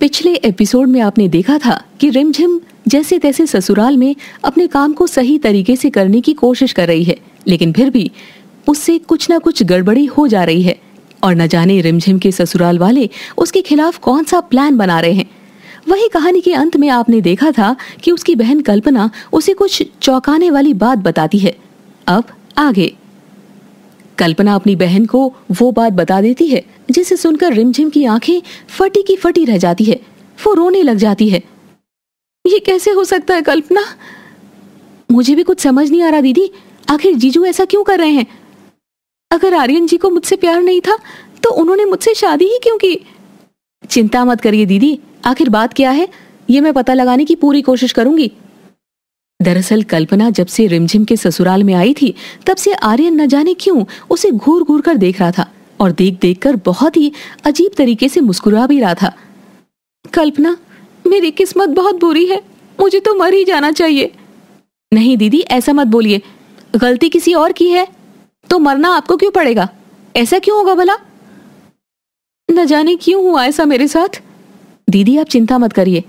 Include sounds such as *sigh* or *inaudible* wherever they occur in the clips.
पिछले एपिसोड में आपने देखा था कि रिमझिम जैसे तैसे ससुराल में अपने काम को सही तरीके से करने की कोशिश कर रही है लेकिन फिर भी उससे कुछ ना कुछ गड़बड़ी हो जा रही है और न जाने रिमझिम के ससुराल वाले उसके खिलाफ कौन सा प्लान बना रहे हैं वही कहानी के अंत में आपने देखा था कि उसकी बहन कल्पना उसे कुछ चौंकाने वाली बात बताती है अब आगे कल्पना अपनी बहन को वो बात बता देती है जिसे सुनकर रिमझिम की आंखें फटी की फटी रह जाती है वो रोने लग जाती है ये कैसे हो सकता है कल्पना मुझे भी कुछ समझ नहीं आ रहा दीदी आखिर जीजू ऐसा क्यों कर रहे हैं अगर आर्यन जी को मुझसे प्यार नहीं था तो उन्होंने मुझसे शादी ही क्यों की चिंता मत करिए दीदी आखिर बात क्या है ये मैं पता लगाने की पूरी कोशिश करूंगी दरअसल कल्पना जब से रिमझिम के ससुराल में आई थी तब से आर्यन न जाने क्यों उसे घूर घूर कर देख रहा था और देख देख कर बहुत ही अजीब तरीके से मुस्कुरा भी रहा था कल्पना मेरी किस्मत बहुत बुरी है मुझे तो मर ही जाना चाहिए नहीं दीदी ऐसा मत बोलिए गलती किसी और की है तो मरना आपको क्यों पड़ेगा ऐसा क्यों होगा भला न जाने क्यों हुआ ऐसा मेरे साथ दीदी आप चिंता मत करिए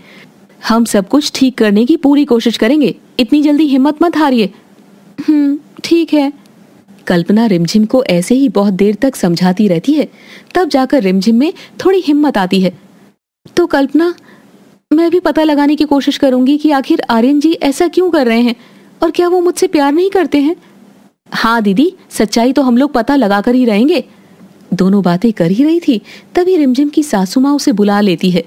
हम सब कुछ ठीक करने की पूरी कोशिश करेंगे इतनी जल्दी हिम्मत मत हारिए हम्म, ठीक है कल्पना रिमझिम को ऐसे ही बहुत देर तक समझाती रहती है तब जाकर रिमझिम में थोड़ी हिम्मत आती है तो कल्पना मैं भी पता लगाने की कोशिश करूंगी कि आखिर आर्यन जी ऐसा क्यों कर रहे हैं और क्या वो मुझसे प्यार नहीं करते हैं हाँ दीदी सच्चाई तो हम लोग पता लगा कर ही रहेंगे दोनों बातें कर ही रही थी तभी रिमझिम की सासू माँ उसे बुला लेती है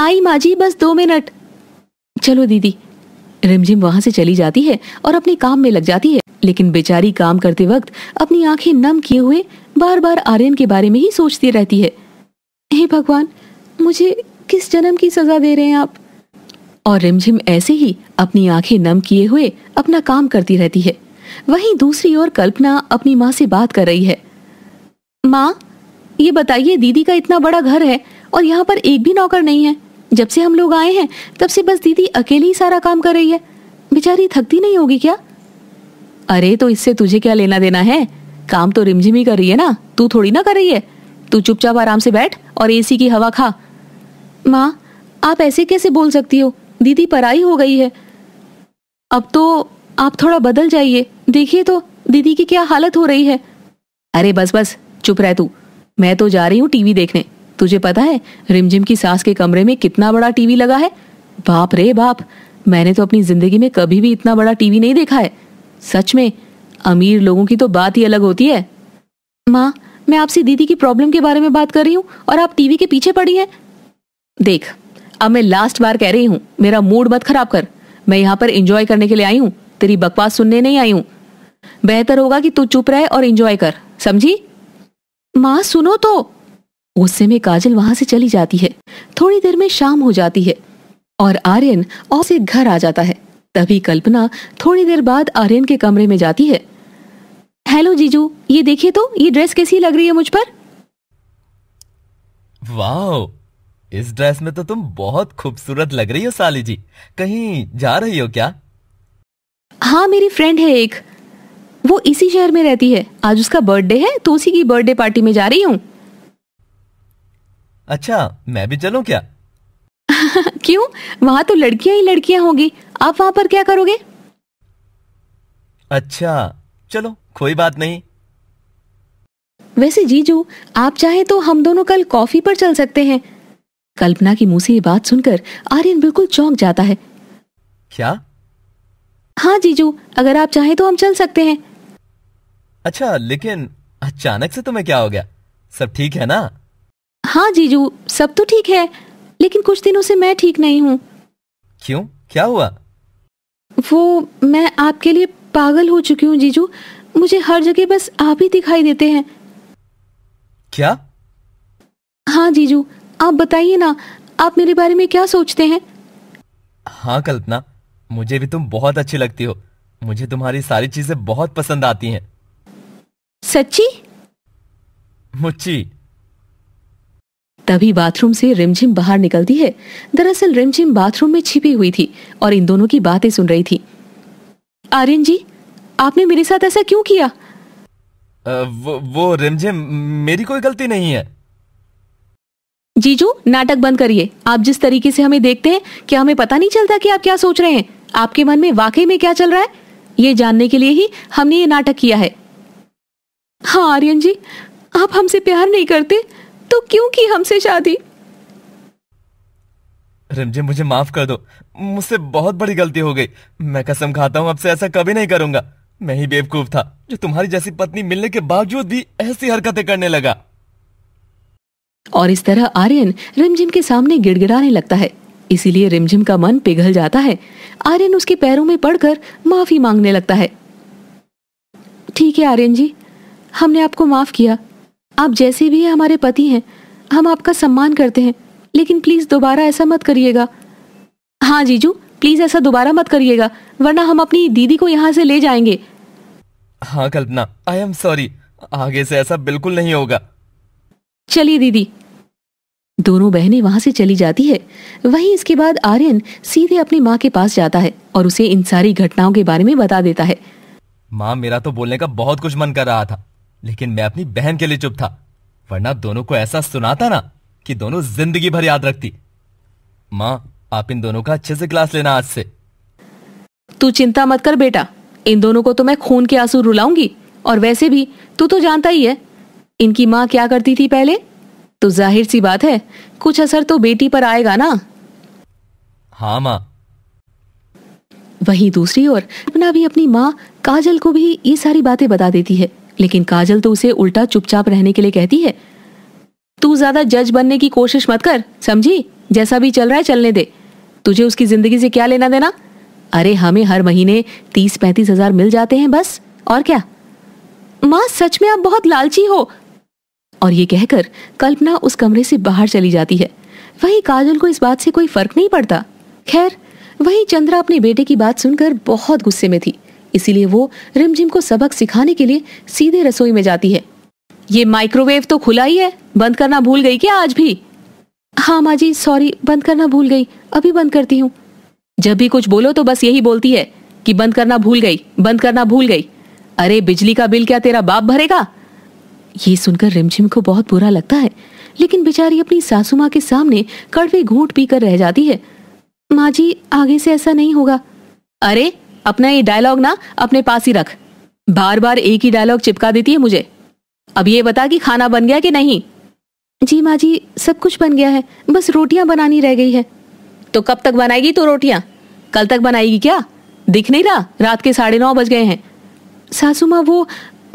आई माँ जी बस दो मिनट चलो दीदी रिमझिम वहां से चली जाती है और अपने काम में लग जाती है लेकिन बेचारी काम करते वक्त अपनी आंखें नम किए हुए बार बार आर्यन के बारे में ही सोचती रहती है हे भगवान मुझे किस जन्म की सजा दे रहे हैं आप और रिमझिम ऐसे ही अपनी आंखें नम किए हुए अपना काम करती रहती है वहीं दूसरी ओर कल्पना अपनी माँ से बात कर रही है माँ ये बताइए दीदी का इतना बड़ा घर है और यहाँ पर एक भी नौकर नहीं है जब से हम लोग आए हैं तब से बस दीदी अकेली ही सारा काम कर रही है बेचारी थकती नहीं होगी क्या अरे तो इससे तुझे क्या लेना देना है काम तो रिमझिम ही कर रही है ना तू थोड़ी ना कर रही है तू चुपचाप आराम से बैठ और एसी की हवा खा माँ आप ऐसे कैसे बोल सकती हो दीदी पराई हो गई है अब तो आप थोड़ा बदल जाइए देखिए तो दीदी की क्या हालत हो रही है अरे बस बस चुप रह तू मैं तो जा रही हूँ टीवी देखने तुझे पता है रिमझिम की सास के कमरे में कितना बड़ा टीवी लगा है बाप रे बाप मैंने तो अपनी जिंदगी में कभी भी इतना बड़ा टीवी नहीं देखा है सच में अमीर लोगों की तो बात ही अलग होती है माँ मैं आपसे दीदी की प्रॉब्लम के बारे में बात कर रही हूँ और आप टीवी के पीछे पड़ी है देख अब मैं लास्ट बार कह रही हूँ मेरा मूड मत खराब कर मैं यहाँ पर इंजॉय करने के लिए आई हूँ तेरी बकवास सुनने नहीं आई हूँ बेहतर होगा कि तू चुप रहे और इंजॉय कर समझी माँ सुनो तो गुस्से में काजल वहां से चली जाती है थोड़ी देर में शाम हो जाती है और आर्यन और से घर आ जाता है तभी कल्पना थोड़ी देर बाद आर्यन के कमरे में जाती है हेलो जीजू ये देखिए तो ये ड्रेस कैसी लग रही है मुझ पर वाओ इस ड्रेस में तो तुम बहुत खूबसूरत लग रही हो साली जी कहीं जा रही हो क्या हाँ मेरी फ्रेंड है एक वो इसी शहर में रहती है आज उसका बर्थडे है तो उसी की बर्थडे पार्टी में जा रही हूँ अच्छा मैं भी चलूं क्या *laughs* क्यों वहाँ तो लड़कियां ही लड़कियां होंगी आप वहाँ पर क्या करोगे अच्छा चलो कोई बात नहीं वैसे जीजू आप चाहे तो हम दोनों कल कॉफी पर चल सकते हैं कल्पना की मुंह से ये बात सुनकर आर्यन बिल्कुल चौंक जाता है क्या हाँ जीजू अगर आप चाहें तो हम चल सकते हैं अच्छा लेकिन अचानक से तुम्हें क्या हो गया सब ठीक है ना हाँ जीजू सब तो ठीक है लेकिन कुछ दिनों से मैं ठीक नहीं हूँ क्यों क्या हुआ वो मैं आपके लिए पागल हो चुकी हूँ जीजू मुझे हर जगह बस आप ही दिखाई देते हैं क्या हाँ जीजू आप बताइए ना आप मेरे बारे में क्या सोचते हैं हाँ कल्पना मुझे भी तुम बहुत अच्छी लगती हो मुझे तुम्हारी सारी चीजें बहुत पसंद आती हैं सच्ची मुच्ची तभी बाथरूम से रिमझिम बाहर निकलती है दरअसल रिमझिम बाथरूम में छिपी हुई थी और इन दोनों की बातें सुन रही थी आर्यन जी आपने मेरे साथ ऐसा क्यों किया आ, वो, वो रिमझिम मेरी कोई गलती नहीं है जीजू नाटक बंद करिए आप जिस तरीके से हमें देखते हैं क्या हमें पता नहीं चलता कि आप क्या सोच रहे हैं आपके मन में वाकई में क्या चल रहा है ये जानने के लिए ही हमने ये नाटक किया है हाँ आर्यन जी आप हमसे प्यार नहीं करते तो क्यों की हमसे शादी रिमझिम मुझे माफ कर दो मुझसे बहुत बड़ी गलती हो गई मैं कसम खाता हूँ आपसे ऐसा कभी नहीं करूंगा मैं ही बेवकूफ था जो तुम्हारी जैसी पत्नी मिलने के बावजूद भी ऐसी हरकतें करने लगा और इस तरह आर्यन रिमझिम के सामने गिड़गिड़ाने लगता है इसीलिए रिमझिम का मन पिघल जाता है आर्यन उसके पैरों में पड़कर माफी मांगने लगता है ठीक है आर्यन जी हमने आपको माफ किया आप जैसे भी हमारे पति हैं हम आपका सम्मान करते हैं लेकिन प्लीज़ दोबारा ऐसा मत करिएगा हाँ जीजू प्लीज़ ऐसा दोबारा मत करिएगा वरना हम अपनी दीदी को यहाँ से ले जाएंगे हाँ कल्पना आई एम सॉरी आगे से ऐसा बिल्कुल नहीं होगा चलिए दीदी दोनों बहनें वहां से चली जाती है वहीं इसके बाद आर्यन सीधे अपनी माँ के पास जाता है और उसे इन सारी घटनाओं के बारे में बता देता है माँ मेरा तो बोलने का बहुत कुछ मन कर रहा था लेकिन मैं अपनी बहन के लिए चुप था वरना दोनों को ऐसा सुनाता ना कि दोनों जिंदगी भर याद रखती माँ आप इन दोनों का अच्छे से क्लास लेना आज से तू चिंता मत कर बेटा इन दोनों को तो मैं खून के आंसू रुलाऊंगी और वैसे भी तू तो जानता ही है इनकी माँ क्या करती थी पहले तो जाहिर सी बात है कुछ असर तो बेटी पर आएगा ना हाँ माँ वही दूसरी ओर अपना भी अपनी माँ काजल को भी ये सारी बातें बता देती है लेकिन काजल तो उसे उल्टा चुपचाप रहने के लिए कहती है तू ज्यादा जज बनने की कोशिश मत कर समझी जैसा भी चल रहा है चलने दे तुझे उसकी जिंदगी से क्या लेना देना अरे हमें हर महीने तीस पैंतीस हजार मिल जाते हैं बस और क्या माँ सच में आप बहुत लालची हो और ये कहकर कल्पना उस कमरे से बाहर चली जाती है वही काजल को इस बात से कोई फर्क नहीं पड़ता खैर वही चंद्रा अपने बेटे की बात सुनकर बहुत गुस्से में थी इसीलिए वो रिमझिम को सबक सिखाने के लिए सीधे रसोई में जाती है ये माइक्रोवेव तो खुला ही है बंद करना भूल गई क्या आज भी हाँ माँ जी सॉरी बंद करना भूल गई अभी बंद करती हूँ जब भी कुछ बोलो तो बस यही बोलती है कि बंद करना भूल गई बंद करना भूल गई अरे बिजली का बिल क्या तेरा बाप भरेगा ये सुनकर रिमझिम को बहुत बुरा लगता है लेकिन बेचारी अपनी सासू माँ के सामने कड़वे घूट पी कर रह जाती है माँ जी आगे से ऐसा नहीं होगा अरे अपना ये डायलॉग ना अपने पास ही रख बार बार एक ही डायलॉग चिपका देती है मुझे अब ये बता कि खाना बन गया कि नहीं जी माँ जी सब कुछ बन गया है बस रोटियां बनानी रह गई है तो कब तक बनाएगी तो रोटियां कल तक बनाएगी क्या दिख नहीं रहा रात के साढ़े नौ बज गए हैं सासू माँ वो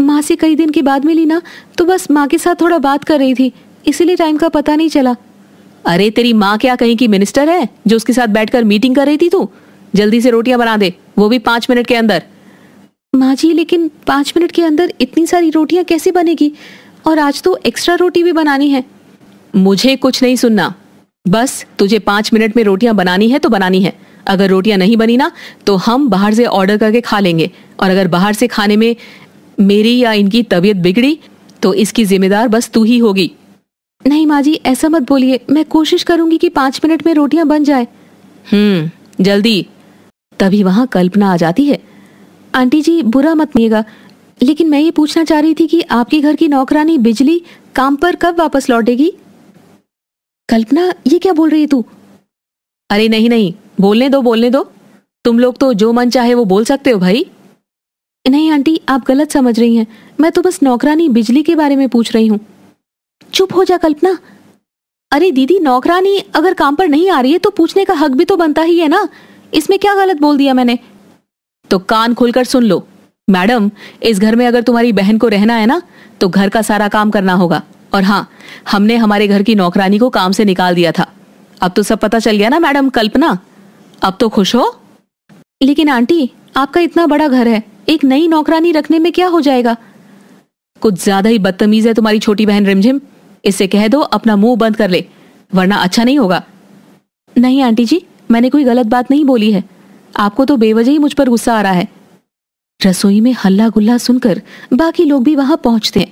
माँ से कई दिन के बाद मिली ना तो बस माँ के साथ थोड़ा बात कर रही थी इसीलिए टाइम का पता नहीं चला अरे तेरी माँ क्या कहीं की मिनिस्टर है जो उसके साथ बैठकर मीटिंग कर रही थी तू जल्दी से रोटियां बना दे वो भी पांच मिनट के अंदर माँ जी लेकिन पांच मिनट के अंदर इतनी सारी रोटियां कैसे बनेगी और आज तो एक्स्ट्रा रोटी भी बनानी है मुझे कुछ नहीं सुनना बस तुझे पांच मिनट में रोटियां बनानी है तो बनानी है अगर रोटियां नहीं बनी ना तो हम बाहर से ऑर्डर करके खा लेंगे और अगर बाहर से खाने में मेरी या इनकी तबीयत बिगड़ी तो इसकी जिम्मेदार बस तू ही होगी नहीं माँ जी ऐसा मत बोलिए मैं कोशिश करूंगी कि पांच मिनट में रोटियां बन जाए हम्म जल्दी तभी वहां कल्पना आ जाती है आंटी जी बुरा मत निएगा लेकिन मैं ये पूछना चाह रही थी कि आपके घर की नौकरानी बिजली काम पर कब वापस लौटेगी कल्पना ये क्या बोल रही है तू अरे नहीं नहीं बोलने दो बोलने दो तुम लोग तो जो मन चाहे वो बोल सकते हो भाई नहीं आंटी आप गलत समझ रही हैं मैं तो बस नौकरानी बिजली के बारे में पूछ रही हूँ चुप हो जा कल्पना अरे दीदी नौकरानी अगर काम पर नहीं आ रही है तो पूछने का हक भी तो बनता ही है ना इसमें क्या गलत बोल दिया मैंने तो कान खोलकर सुन लो मैडम इस घर में अगर तुम्हारी बहन को रहना है ना तो घर का सारा काम करना होगा और हाँ हमने हमारे घर की नौकरानी को काम से निकाल दिया था अब तो सब पता चल गया ना मैडम कल्पना अब तो खुश हो लेकिन आंटी आपका इतना बड़ा घर है एक नई नौकरानी रखने में क्या हो जाएगा कुछ ज्यादा ही बदतमीज है तुम्हारी छोटी बहन रिमझिम इससे कह दो अपना मुंह बंद कर ले वरना अच्छा नहीं होगा नहीं आंटी जी मैंने कोई गलत बात नहीं बोली है आपको तो बेवजह ही मुझ पर गुस्सा आ रहा है रसोई में हल्ला गुल्ला सुनकर बाकी लोग भी वहां पहुंचते हैं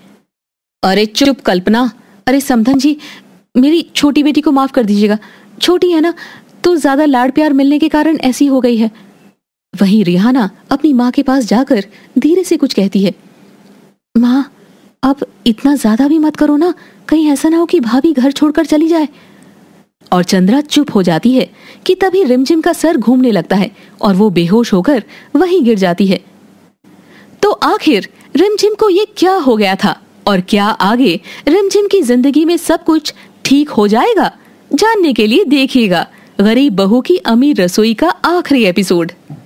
अरे चुप कल्पना अरे समधन जी मेरी छोटी बेटी को माफ कर दीजिएगा छोटी है ना तो ज्यादा लाड प्यार मिलने के कारण ऐसी हो गई है वहीं रिहाना अपनी माँ के पास जाकर धीरे से कुछ कहती है माँ आप इतना ज्यादा भी मत करो ना कहीं ऐसा ना हो कि भाभी घर छोड़कर चली जाए और चंद्रा चुप हो जाती है कि तभी रिमझिम का सर घूमने लगता है और वो बेहोश होकर वहीं गिर जाती है तो आखिर रिमझिम को ये क्या हो गया था और क्या आगे रिमझिम की जिंदगी में सब कुछ ठीक हो जाएगा जानने के लिए देखिएगा गरीब बहू की अमीर रसोई का आखिरी एपिसोड